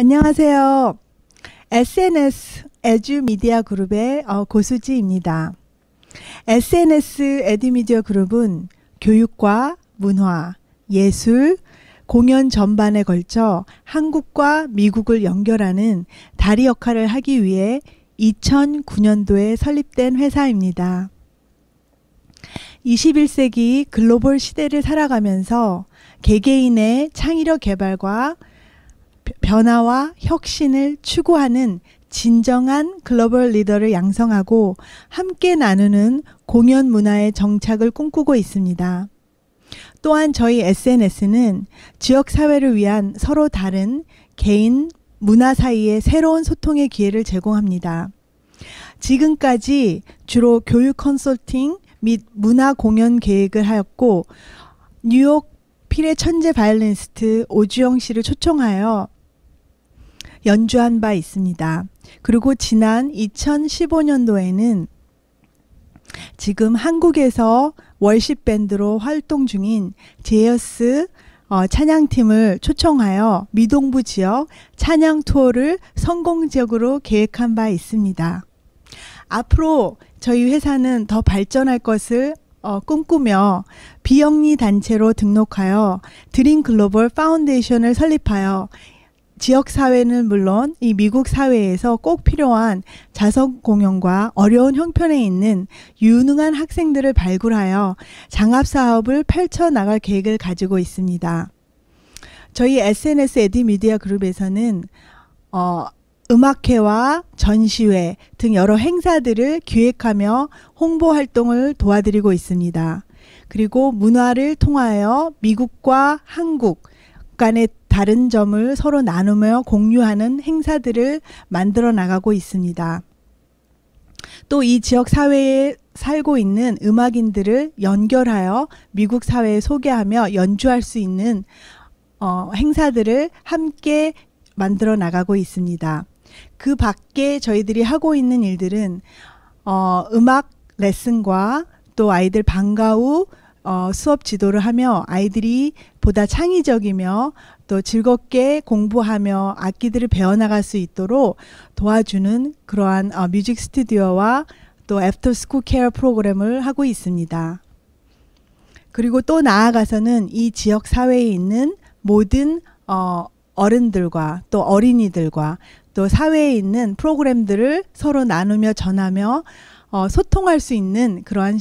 안녕하세요. SNS 에듀미디어 그룹의 어, 고수지입니다. SNS 에듀미디어 그룹은 교육과 문화, 예술, 공연 전반에 걸쳐 한국과 미국을 연결하는 다리 역할을 하기 위해 2009년도에 설립된 회사입니다. 21세기 글로벌 시대를 살아가면서 개개인의 창의력 개발과 변화와 혁신을 추구하는 진정한 글로벌 리더를 양성하고 함께 나누는 공연 문화의 정착을 꿈꾸고 있습니다. 또한 저희 SNS는 지역사회를 위한 서로 다른 개인, 문화 사이의 새로운 소통의 기회를 제공합니다. 지금까지 주로 교육 컨설팅 및 문화 공연 계획을 하였고, 뉴욕 피레 천재 바이올리니스트 오주영 씨를 초청하여 연주한 바 있습니다. 그리고 지난 2015년도에는 지금 한국에서 월십 밴드로 활동 중인 제어스 어, 찬양팀을 초청하여 미동부 지역 찬양 투어를 성공적으로 계획한 바 있습니다. 앞으로 저희 회사는 더 발전할 것을 어, 꿈꾸며 비영리 단체로 등록하여 드림 글로벌 파운데이션을 설립하여 지역 사회는 물론 이 미국 사회에서 꼭 필요한 자석 공연과 어려운 형편에 있는 유능한 학생들을 발굴하여 장학 사업을 펼쳐 나갈 계획을 가지고 있습니다. 저희 SNS 에디 미디어 그룹에서는 어, 음악회와 전시회 등 여러 행사들을 기획하며 홍보 활동을 도와드리고 있습니다. 그리고 문화를 통하여 미국과 한국, 간의 다른 점을 서로 나누며 공유하는 행사들을 만들어 나가고 있습니다. 또 이 지역 사회에 살고 있는 음악인들을 연결하여 미국 사회에 소개하며 연주할 수 있는 어, 행사들을 함께 만들어 나가고 있습니다. 그 밖에 저희들이 하고 있는 일들은 어, 음악 레슨과 또 아이들 방과 후 어, 수업 지도를 하며 아이들이 보다 창의적이며 또 즐겁게 공부하며 악기들을 배워나갈 수 있도록 도와주는 그러한 어, 뮤직 스튜디오와 또 애프터 스쿨 케어 프로그램을 하고 있습니다. 그리고 또 나아가서는 이 지역 사회에 있는 모든 어, 어른들과 또 어린이들과 또 사회에 있는 프로그램들을 서로 나누며 전하며 어, 소통할 수 있는 그러한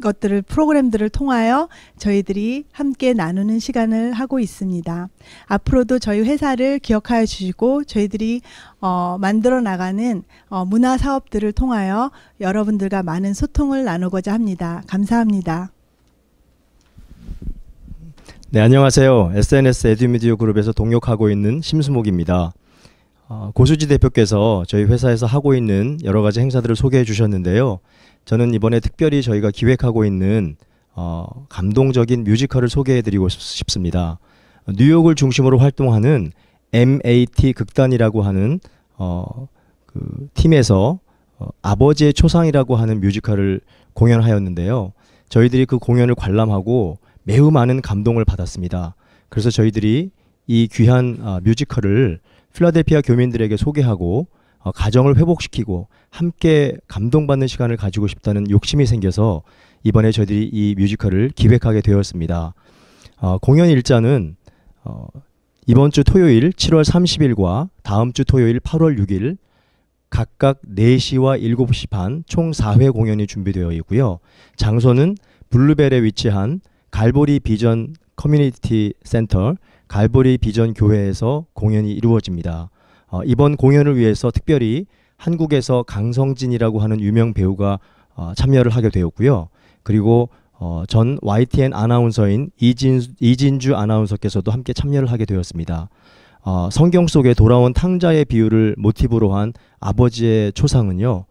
것들을 프로그램들을 통하여 저희들이 함께 나누는 시간을 하고 있습니다. 앞으로도 저희 회사를 기억하여 주시고 저희들이 어, 만들어 나가는 어, 문화 사업들을 통하여 여러분들과 많은 소통을 나누고자 합니다. 감사합니다. 네, 안녕하세요. SNS 에듀미디어 그룹에서 동역하고 있는 심수목입니다. 어, 고수지 대표께서 저희 회사에서 하고 있는 여러 가지 행사들을 소개해 주셨는데요. 저는 이번에 특별히 저희가 기획하고 있는 어, 감동적인 뮤지컬을 소개해 드리고 싶습니다. 뉴욕을 중심으로 활동하는 MAT 극단이라고 하는 어, 그 팀에서 어, 아버지의 초상이라고 하는 뮤지컬을 공연하였는데요. 저희들이 그 공연을 관람하고 매우 많은 감동을 받았습니다. 그래서 저희들이 이 귀한 아, 뮤지컬을 필라델피아 교민들에게 소개하고 어, 가정을 회복시키고 함께 감동받는 시간을 가지고 싶다는 욕심이 생겨서 이번에 저희들이 이 뮤지컬을 기획하게 되었습니다. 어, 공연 일자는 어, 이번 주 토요일 7월 30일과 다음 주 토요일 8월 6일 각각 4시와 7시 반 총 4회 공연이 준비되어 있고요. 장소는 블루벨에 위치한 갈보리 비전 커뮤니티 센터 갈보리 비전 교회에서 공연이 이루어집니다. 어, 이번 공연을 위해서 특별히 한국에서 강성진이라고 하는 유명 배우가 어, 참여를 하게 되었고요. 그리고 어, 전 YTN 아나운서인 이진, 이진주 아나운서께서도 함께 참여를 하게 되었습니다. 어, 성경 속에 돌아온 탕자의 비유를 모티브로 한 아버지의 초상은요,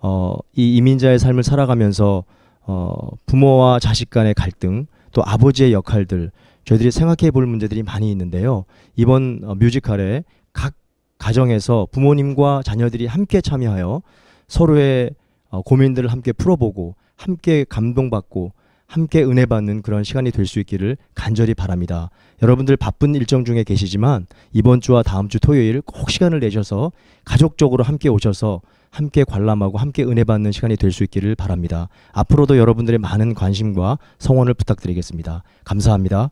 어, 이 이민자의 삶을 살아가면서 어, 부모와 자식 간의 갈등, 또 아버지의 역할들, 저희들이 생각해 볼 문제들이 많이 있는데요. 이번 어, 뮤지컬에 각 가정에서 부모님과 자녀들이 함께 참여하여 서로의 어, 고민들을 함께 풀어보고 함께 감동받고 함께 은혜 받는 그런 시간이 될 수 있기를 간절히 바랍니다. 여러분들 바쁜 일정 중에 계시지만 이번 주와 다음 주 토요일 꼭 시간을 내셔서 가족적으로 함께 오셔서 함께 관람하고 함께 은혜 받는 시간이 될 수 있기를 바랍니다. 앞으로도 여러분들의 많은 관심과 성원을 부탁드리겠습니다. 감사합니다.